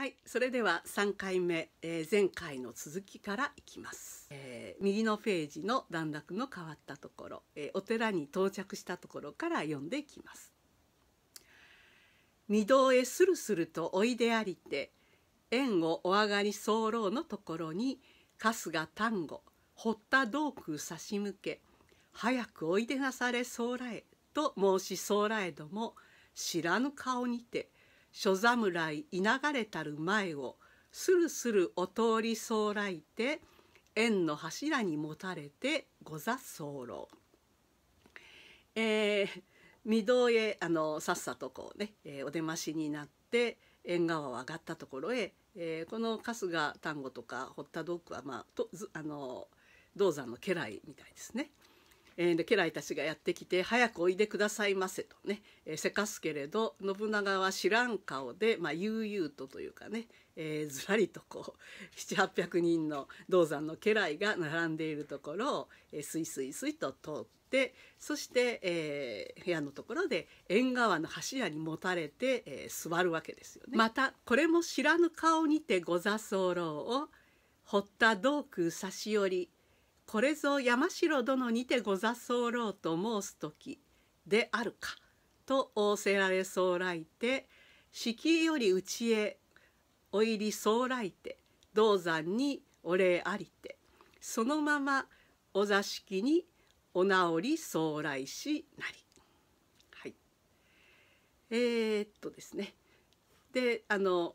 はい、それでは3回目、えー、前回の続きからいきます、えー、右のページの段落の変わったところ、えー、お寺に到着したところから読んでいきます御堂へするするとおいでありて縁をお上がり候のところに春日丹後堀田道空差し向け早くおいでなされ候らと申し候らえども知らぬ顔にて「諸侍いながれたる前をするするお通りそうらいて縁の柱にもたれてござ候。えー、御堂へあのさっさとこうね、えー、お出ましになって縁側を上がったところへ、えー、この春日丹後とか堀田ドックは、まあ、とあの銅山の家来みたいですね。えー、家来たちがやってきて「早くおいでくださいませ」とね、えー、せかすけれど信長は知らん顔で、まあ、悠々とというかね、えー、ずらりとこう700800人の銅山の家来が並んでいるところを、えー、スイスイスイと通ってそして、えー、部屋のところで縁側の柱にもたれて、えー、座るわけですよね。またこれも知らぬ顔にてご座候を堀田道空差し寄りこれぞ山城殿にてござ候と申す時であるか」と仰せられら来て敷居より内へお入りら来て銅山にお礼ありてそのままお座敷にお直りら来しなり。はい、えー、っとですねであの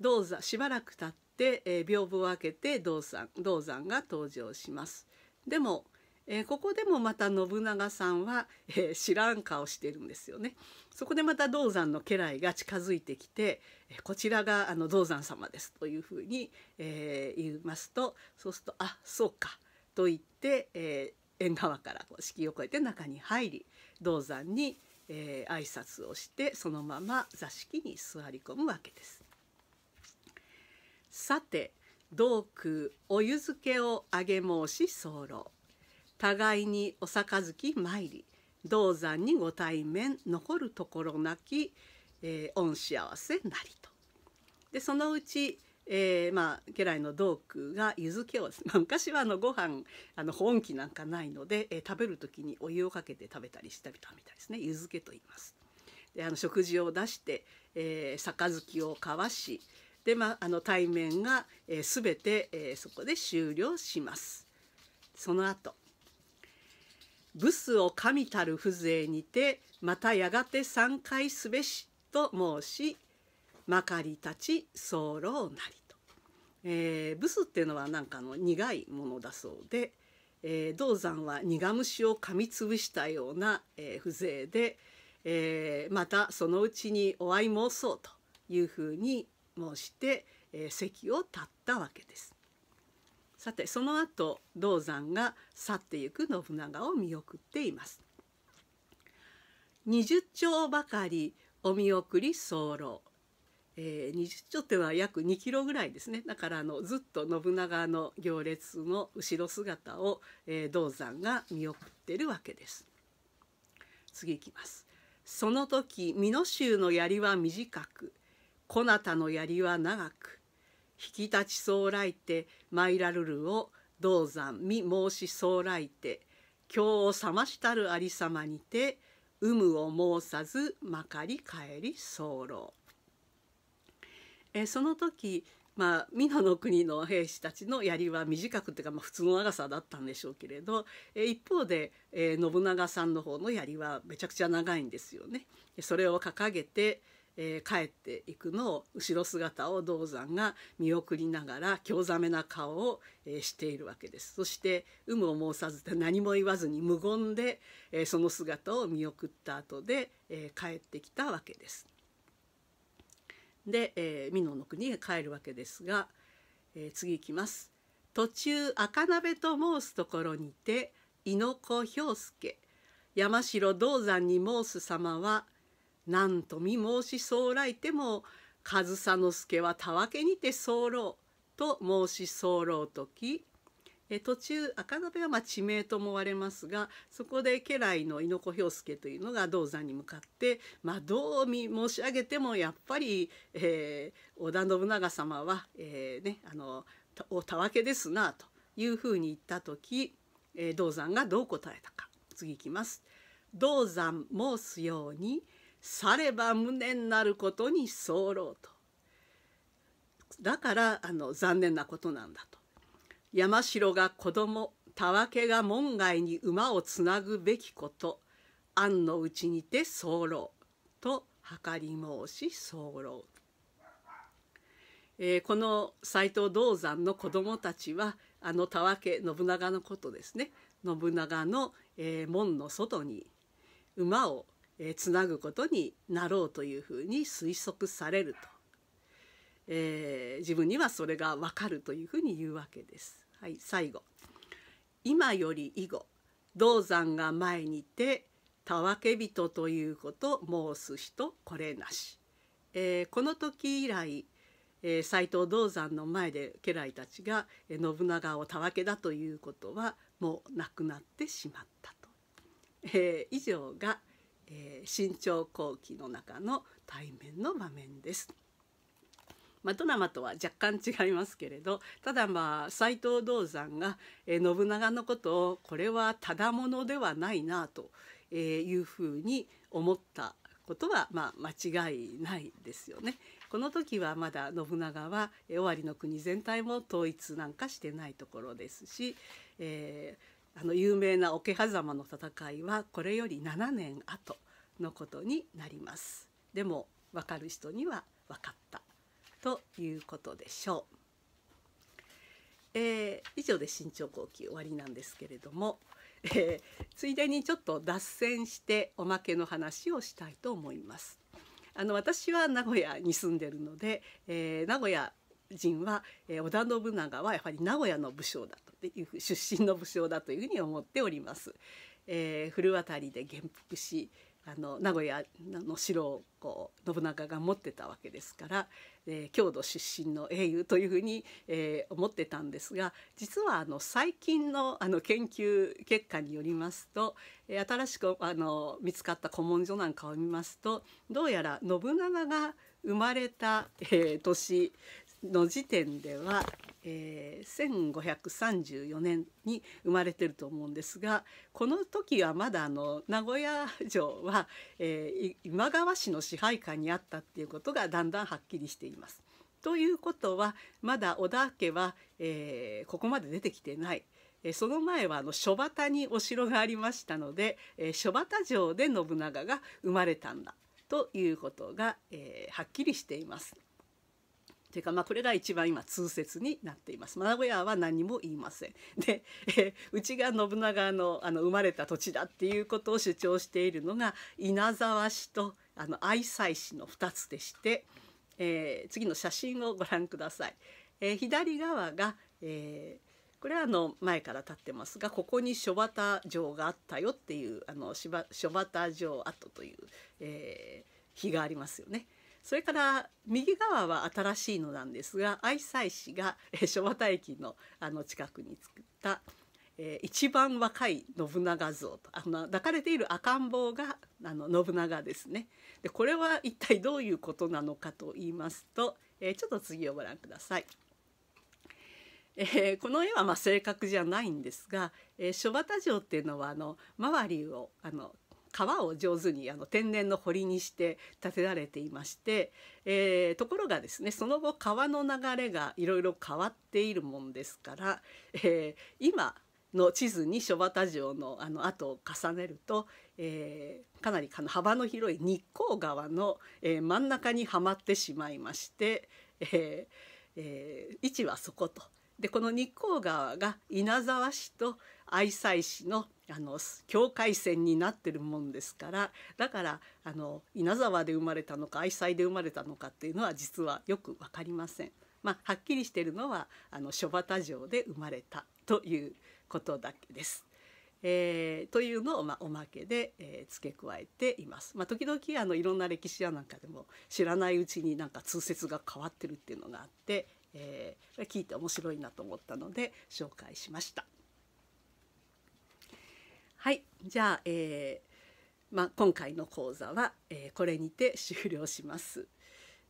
銅座しばらくたってで、えー、屏風を開けて銅山銅山が登場します。でも、えー、ここでもまた信長さんは、えー、知らん顔してるんですよね。そこでまた銅山の家来が近づいてきて、えこちらがあの銅山様ですというふうに、え言いますとそうすると「あそうか」と言って、え縁側からこう敷居を越えて中に入り銅山に、え挨拶をしてそのまま座敷に座り込むわけです。さて道空お湯漬けをあげ申し候互いにお杯参り銅山にご対面残るところなき、えー、恩幸せなりと。でそのうちえー、まあ家来の道具が湯漬けを、まあ、昔はあのご飯あの保温器なんかないので、えー、食べる時にお湯をかけて食べたりしたりとみたいですね湯漬けと言います。であの食事を出して、えー、杯を交わし、で、まあ、あの対面が、えー、全て、えー、そこで終了します。その後ブスを神たる風情にてまたやがて三回すべしと申しまかりたち候なりと、えー、ブスっていうのはなんかの苦いものだそうで、えー、銅山は苦虫を噛みつぶしたような、えー、風情で、えー、またそのうちにお会い申そうというふうに、申して、えー、席を立ったわけです。さてその後銅山が去ってゆく信長を見送っています。二十丁ばかりお見送り候えー、20丁っては約二キロぐらいですねだからあのずっと信長の行列の後ろ姿を、えー、銅山が見送ってるわけです。次いきます。その時美濃州の槍は短くこなたの槍は長く引き立ちそうらいてマイラるルを銅山見申しそうらいて今日を覚ましたるありさまにて有無を申さずまかり帰り候えその時まあ、美濃の国の兵士たちの槍は短くっていうか、まあ、普通の長さだったんでしょうけれど、え一方で、え信長さんの方の槍はめちゃくちゃ長いんですよね。それを掲げて、えー、帰っていくのを後ろ姿を銅山が見送りながら興ざめな顔を、えー、しているわけですそして有無を申さず何も言わずに無言で、えー、その姿を見送った後で、えー、帰ってきたわけです。で、えー、美濃の国へ帰るわけですが、えー、次いきます。途中赤鍋と申すところにて猪子兵助山城銅山に申す様はなんと見申し候来ても上総介はたわけにて候と申し候ときえ途中赤鍋はまあ地名と思われますがそこで家来の猪子兵助というのが銅山に向かって、まあ、どう見申し上げてもやっぱり、えー、織田信長様は、えー、ね、あのおたわけですなというふうに言った時、えー、銅山がどう答えたか次いきます。道山申すようにされば無念なることに候とだからあの残念なことなんだと山城が子供たわけが門外に馬をつなぐべきこと案のうちにて候と計り申し候えー、この斎藤道山の子供たちはあのたわけ信長のことですね信長の、えー、門の外に馬をえー、つなぐことになろうというふうに推測されると、えー、自分にはそれがわかるというふうに言うわけです。はい、最後今より以後銅山が前にてたわけ人ということ申す人これなし、えー、この時以来えー、斎藤道山の前で家来たちが、えー、信長をたわけだということはもうなくなってしまったと。えー、以上がえー、新潮後期の中の対面の場面です。まあ、ドラマとは若干違いますけれどただまあ斎藤道山が、えー、信長のことをこれはただものではないなと、えいうふうに思ったことはまあ間違いないですよね。この時はまだ信長は尾張の国全体も統一なんかしてないところですし、えー、あの有名な桶狭間の戦いはこれより7年後のことになりますでも分かる人には分かったということでしょう、えー、以上で新潮後期終わりなんですけれども、えー、ついでにちょっと脱線しておまけの話をしたいと思いますあの私は名古屋に住んでるので、えー、名古屋人は、えー、織田信長はやはり名古屋の武将だという出身の武将だというふうに思っております。えー、古渡りで元服しあの名古屋の城をこう信長が持ってたわけですから、えー、郷土出身の英雄というふうに、えー、思ってたんですが実はあの最近のあの研究結果によりますと、え新しくあの見つかった古文書なんかを見ますとどうやら信長が生まれた、えー、年の時点では、えー、1534年に生まれてると思うんですがこの時はまだあの名古屋城は、えー、今川氏の支配下にあったっていうことがだんだんはっきりしています。ということはまだ織田家は、えー、ここまで出てきてない。その前はあの諸端にお城がありましたので、えー、諸城で信長が生まれたんだということが、えー、はっきりしています。ていうか、まあ、これが一番今通説になっています。名古屋は何も言いません。で、えうちが信長のあの生まれた土地だっていうことを主張しているのが稲沢市とあの愛西市の2つでして、えー、次の写真をご覧ください。えー、左側が、えーこれはあの前から立ってますがここに諸畑城があったよっていうあの諸畑城跡という、え碑がありますよね。それから右側は新しいのなんですが愛妻市が昭和大駅のあの近くに作った、えー、一番若い信長像とあの抱かれている赤ん坊があの信長ですねでこれは一体どういうことなのかと言いますと、えー、ちょっと次をご覧ください。えー、この絵はまあ正確じゃないんですが、えー、諸畑城っていうのはあの周りをあの川を上手にあの天然の堀にして建てられていまして、えー、ところがですねその後川の流れがいろいろ変わっているもんですから、えー、今の地図に諸畑城のあの跡を重ねると、えー、かなり幅の広い日光川の、えー、真ん中にはまってしまいまして、えーえー、位置はそことでこの日光川が稲沢市と愛西市のあの境界線になってるもんですからだからあの稲沢で生まれたのか愛西で生まれたのかっていうのは実はよく分かりません。まあ、はっきりしてるのはあの諸畑城で生まれたということだけです。えー、というのを、まあ、おまけで、えー、付け加えています。まあ、時々あのいろんな歴史やなんかでも知らないうちになんか通説が変わってるっていうのがあってえー、聞いて面白いなと思ったので紹介しました。はいじゃあ、えー、まあ、今回の講座は、えー、これにて終了します。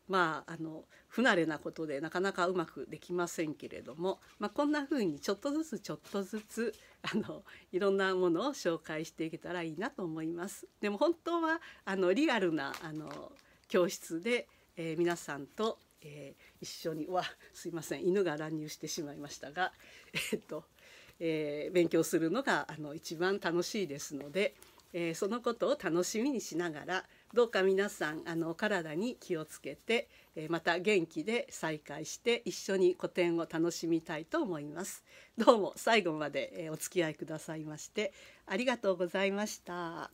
まあ、あの不慣れなことでなかなかうまくできませんけれども、まあ、こんな風にちょっとずつちょっとずつあのいろんなものを紹介していけたらいいなと思います。でも本当はあのリアルなあの教室で、えー、皆さんとえー、一緒にはすいません犬が乱入してしまいましたが、えっとえー、勉強するのがあの一番楽しいですので、えー、そのことを楽しみにしながらどうか皆さんあの体に気をつけて、えまた元気で再会して一緒に古典を楽しみたいと思います。どうも最後まで、えお付き合いくださいましてありがとうございました。